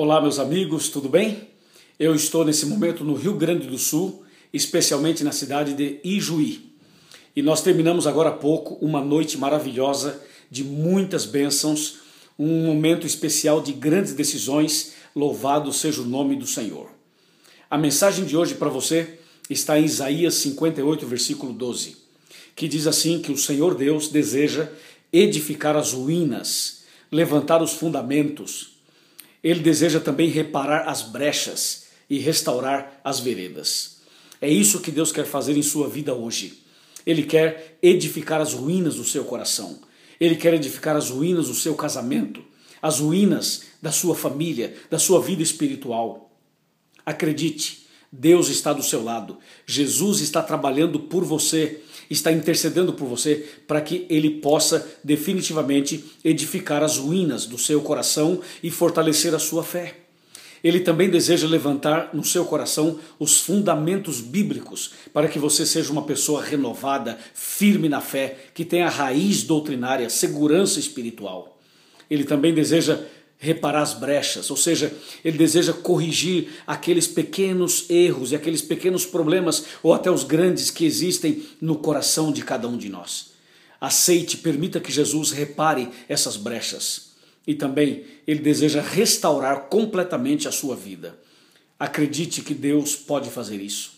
Olá, meus amigos, tudo bem? Eu estou nesse momento no Rio Grande do Sul, especialmente na cidade de Ijuí. E nós terminamos agora há pouco uma noite maravilhosa de muitas bênçãos, um momento especial de grandes decisões. Louvado seja o nome do Senhor. A mensagem de hoje para você está em Isaías 58, versículo 12, que diz assim: que o Senhor Deus deseja edificar as ruínas, levantar os fundamentos ele deseja também reparar as brechas e restaurar as veredas. É isso que Deus quer fazer em sua vida hoje. Ele quer edificar as ruínas do seu coração. Ele quer edificar as ruínas do seu casamento, as ruínas da sua família, da sua vida espiritual. Acredite, Deus está do seu lado. Jesus está trabalhando por você está intercedendo por você para que ele possa definitivamente edificar as ruínas do seu coração e fortalecer a sua fé. Ele também deseja levantar no seu coração os fundamentos bíblicos para que você seja uma pessoa renovada, firme na fé, que tenha raiz doutrinária, segurança espiritual. Ele também deseja reparar as brechas, ou seja, ele deseja corrigir aqueles pequenos erros e aqueles pequenos problemas ou até os grandes que existem no coração de cada um de nós. Aceite, permita que Jesus repare essas brechas. E também ele deseja restaurar completamente a sua vida. Acredite que Deus pode fazer isso.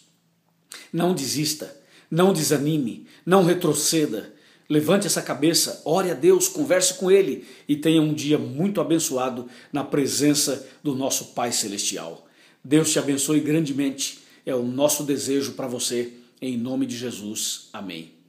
Não desista, não desanime, não retroceda. Levante essa cabeça, ore a Deus, converse com Ele e tenha um dia muito abençoado na presença do nosso Pai Celestial. Deus te abençoe grandemente, é o nosso desejo para você, em nome de Jesus. Amém.